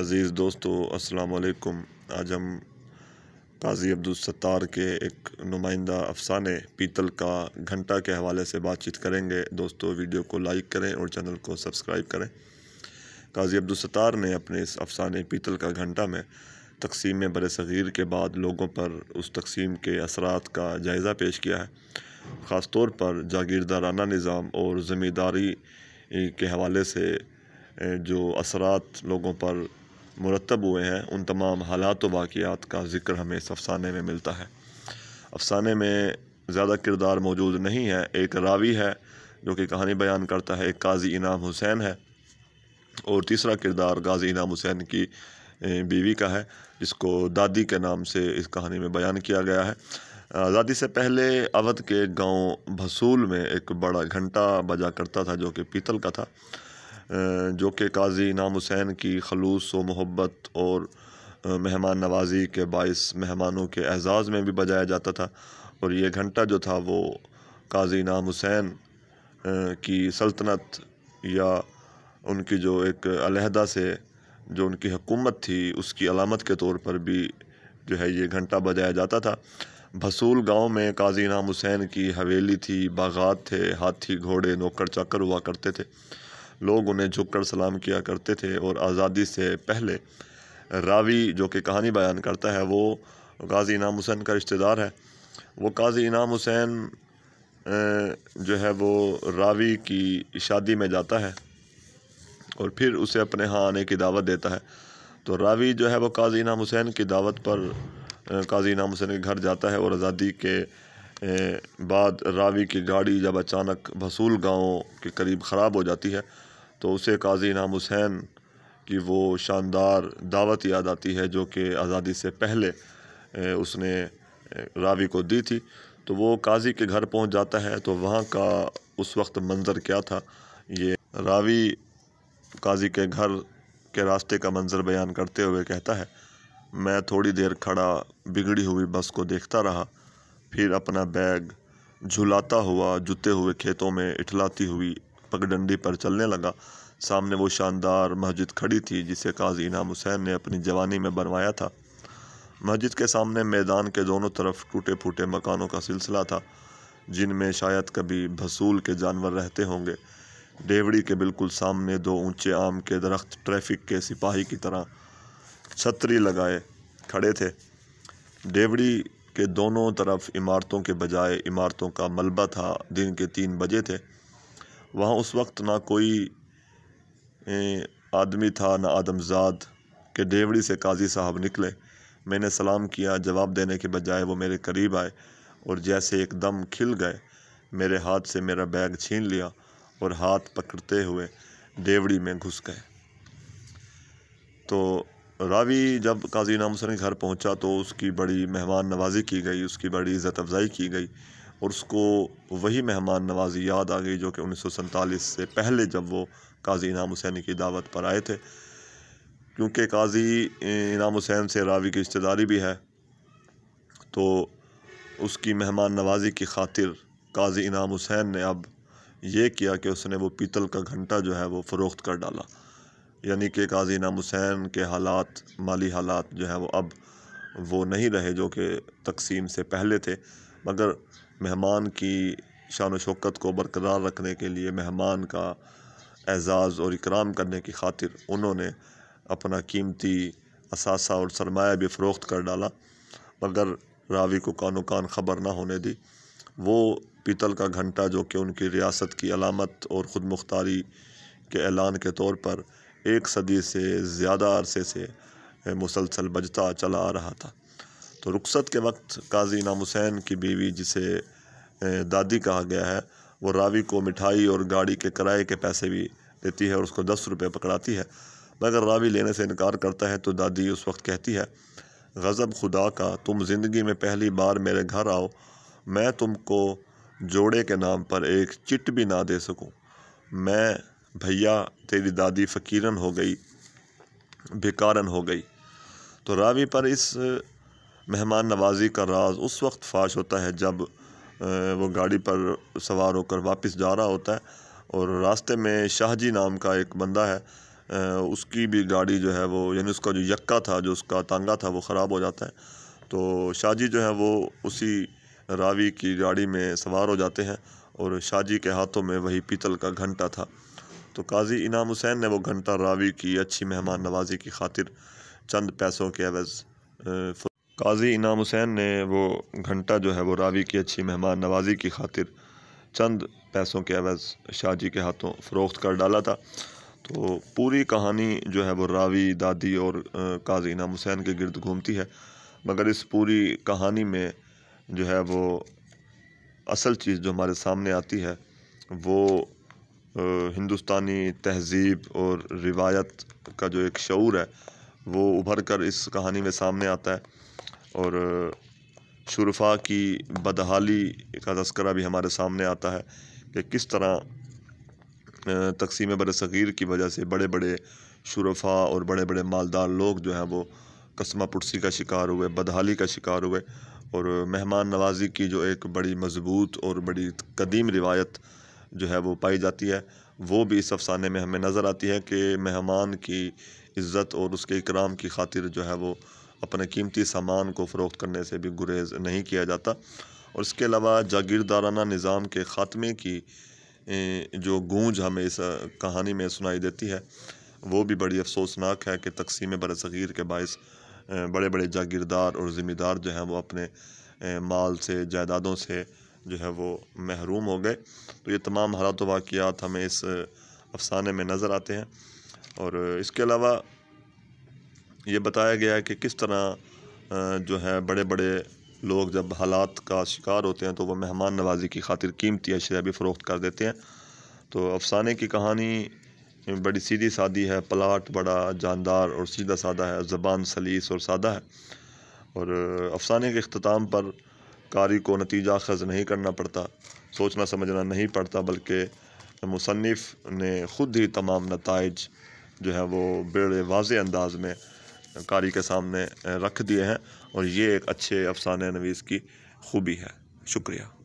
अज़ीज़ दोस्तों अस्सलाम वालेकुम आज हम काजी सत्तार के एक नुमाइंदा अफसाने पीतल का घंटा के हवाले से बातचीत करेंगे दोस्तों वीडियो को लाइक करें और चैनल को सब्सक्राइब करें काजी सत्तार ने अपने इस अफसाने पीतल का घंटा में तकसीम बर सग़ीर के बाद लोगों पर उस तकसीम के असरात का जायज़ा पेश किया है ख़ास तौर पर जागीरदाराना निज़ाम और ज़मींदारी के हवाले से जो असरात लोगों पर मुरतब हुए हैं उन तमाम हालात व वाक़ात का ज़िक्र हमें इस अफसाने में मिलता है अफसाने में ज़्यादा किरदार मौजूद नहीं है एक रावी है जो कि कहानी बयान करता है एक काजी इनाम हुसैन है और तीसरा किरदार गाजी इनाम हुसैन की बीवी का है जिसको दादी के नाम से इस कहानी में बयान किया गया है आज़ादी से पहले अवध के गांव भसूल में एक बड़ा घंटा बजा करता था जो कि पीतल का था जो कि काजी इनाम हुसैन की खलूस व मोहब्बत और मेहमान नवाजी के बायस मेहमानों के एज़ाज़ में भी बजाया जाता था और ये घंटा जो था वो काजी इनाम हुसैन की सल्तनत या उनकी जो एक अलहदा से जो उनकी हुकूमत थी उसकी अलामत के तौर पर भी जो है ये घंटा बजाया जाता था भसूल गांव में काजी नाम हुसैन की हवेली थी बागात थे हाथी घोड़े नौकर चाकर हुआ करते थे लोग उन्हें झुककर सलाम किया करते थे और आज़ादी से पहले रावी जो कि कहानी बयान करता है वो गाज़ी इनाम हुसैन का रिश्तेदार है वो काजी इनाम हुसैन जो है वो रावी की शादी में जाता है और फिर उसे अपने यहाँ आने की दावत देता है तो रावी जो है वो काजी इनाम हुसैन की दावत पर काजी इनाम हुसैन के घर जाता है और आज़ादी के बाद रावी की गाड़ी जब अचानक भसूल गांव के करीब ख़राब हो जाती है तो उसे काजी इनाम हुसैन की वो शानदार दावत याद आती है जो कि आज़ादी से पहले उसने रावी को दी थी तो वो काजी के घर पहुंच जाता है तो वहाँ का उस वक्त मंज़र क्या था ये रावी काजी के घर के रास्ते का मंज़र बयान करते हुए कहता है मैं थोड़ी देर खड़ा बिगड़ी हुई बस को देखता रहा फिर अपना बैग झुलाता हुआ जुते हुए खेतों में इठलाती हुई पगडंडी पर चलने लगा सामने वो शानदार मस्जिद खड़ी थी जिसे काजी इनाम हुसैन ने अपनी जवानी में बनवाया था मस्जिद के सामने मैदान के दोनों तरफ टूटे फूटे मकानों का सिलसिला था जिनमें शायद कभी भसूल के जानवर रहते होंगे डेवड़ी के बिल्कुल सामने दो ऊंचे आम के दरख्त ट्रैफिक के सिपाही की तरह छतरी लगाए खड़े थे डेवड़ी के दोनों तरफ इमारतों के बजाय इमारतों का मलबा था दिन के तीन बजे थे वहाँ उस वक्त ना कोई आदमी था ना आदमजाद के डेवड़ी से काजी साहब निकले मैंने सलाम किया जवाब देने के बजाय वो मेरे करीब आए और जैसे एकदम खिल गए मेरे हाथ से मेरा बैग छीन लिया और हाथ पकड़ते हुए डेवड़ी में घुस गए तो रावी जब काजी नाम सर घर पहुंचा तो उसकी बड़ी मेहमान नवाजी की गई उसकी बड़ी इज़्ज़त अफजाई की गई और उसको वही मेहमान नवाजी याद आ गई जो कि उन्नीस से पहले जब वो काजी इनाम हुसैन की दावत पर आए थे क्योंकि काजी इनाम हुसैन से रावी की रिश्तेदारी भी है तो उसकी मेहमान नवाजी की खातिर काजी इनाम हुसैन ने अब ये किया कि उसने वो पीतल का घंटा जो है वो फ़रोख्त कर डाला यानी कि काजी इनाम हुसैन के हालात माली हालात जो है वो अब वो नहीं रहे जो कि तकसीम से पहले थे मगर मेहमान की शान शौकत को बरकरार रखने के लिए मेहमान का एज़ाज़ और इकराम करने की खातिर उन्होंने अपना कीमती असासा और सरमाया भी फ़रोख्त कर डाला मगर रावी को कानो कान ख़बर ना होने दी वो पीतल का घंटा जो कि उनकी रियासत की अलामत और ख़ुद मुख्तारी के ऐलान के तौर पर एक सदी से ज़्यादा अरसे से मुसलसल बजता चला आ रहा था तो रुखसत के वक्त काजी इनाम हुसैन की बीवी जिसे दादी कहा गया है वो रावी को मिठाई और गाड़ी के किराए के पैसे भी देती है और उसको दस रुपये पकड़ाती है मगर रावी लेने से इनकार करता है तो दादी उस वक्त कहती है गज़ब खुदा का तुम ज़िंदगी में पहली बार मेरे घर आओ मैं तुमको जोड़े के नाम पर एक चिट भी ना दे सकूं मैं भैया तेरी दादी फ़कीरन हो गई भिकारन हो गई तो रावी पर इस मेहमान नवाजी का राज उस वक्त फाश होता है जब वो गाड़ी पर सवार होकर वापस जा रहा होता है और रास्ते में शाहजी नाम का एक बंदा है उसकी भी गाड़ी जो है वो यानी उसका जो यक्का था जो उसका तांगा था वो ख़राब हो जाता है तो शाहजी जो है वो उसी रावी की गाड़ी में सवार हो जाते हैं और शाहजी के हाथों में वही पीतल का घंटा था तो काजी इनाम हुसैन ने वो घंटा रावी की अच्छी मेहमान नवाजी की खातिर चंद पैसों के अवज़ काजी इनाम हुसैन ने वो घंटा जो है वो रावी की अच्छी मेहमान नवाजी की खातिर चंद पैसों के अवज़ शाहजी के हाथों फ़रोख्त कर डाला था तो पूरी कहानी जो है वो रावी दादी और काजी इनाम हुसैन के गिरद घूमती है मगर इस पूरी कहानी में जो है वो असल चीज़ जो हमारे सामने आती है वो हिंदुस्तानी तहज़ीब और रिवायत का जो एक शूर है वो उभर कर इस कहानी में सामने आता है और शुरफा की बदहाली का तस्करा भी हमारे सामने आता है कि किस तरह तकसीम बर सग़ीर की वजह से बड़े बड़े शुरफा और बड़े बड़े मालदार लोग जो हैं वो कस्मा पुटसी का शिकार हुए बदहाली का शिकार हुए और मेहमान नवाजी की जो एक बड़ी मज़बूत और बड़ी कदीम रिवायत जो है वो पाई जाती है वो भी इस अफसाने में हमें नज़र आती है कि मेहमान की इज़्ज़त और उसके इकराम की खातिर जो है वो अपने कीमती सामान को फ़रोख्त करने से भी गुरेज नहीं किया जाता और इसके अलावा जागीरदाराना निज़ाम के ख़ात्मे की जो गूंज हमें इस कहानी में सुनाई देती है वो भी बड़ी अफसोसनाक है कि तकसीम बर सग़ीर के बायस बड़े बड़े जागीरदार और ज़िम्मेदार जो हैं वो अपने माल से जायदादों से जो है वो महरूम हो गए तो ये तमाम हालात वाक़ात हमें इस अफसाने में नज़र आते हैं और इसके अलावा ये बताया गया है कि किस तरह जो है बड़े बड़े लोग जब हालात का शिकार होते हैं तो वह मेहमान नवाजी की खातिर कीमती अशिया भी फ़रोख्त कर देते हैं तो अफसाने की कहानी बड़ी सीधी सादी है प्लाट बड़ा जानदार और सीधा सादा है ज़बान सलीस और सादा है और अफसाने के अख्ताम पर कारी को नतीजा खज नहीं करना पड़ता सोचना समझना नहीं पड़ता बल्कि मुसनफ़ ने ख़ुद ही तमाम नतज जो है वो बेड़े वाज अंदाज में कारी के सामने रख दिए हैं और ये एक अच्छे अफसाने नवीस की खूबी है शुक्रिया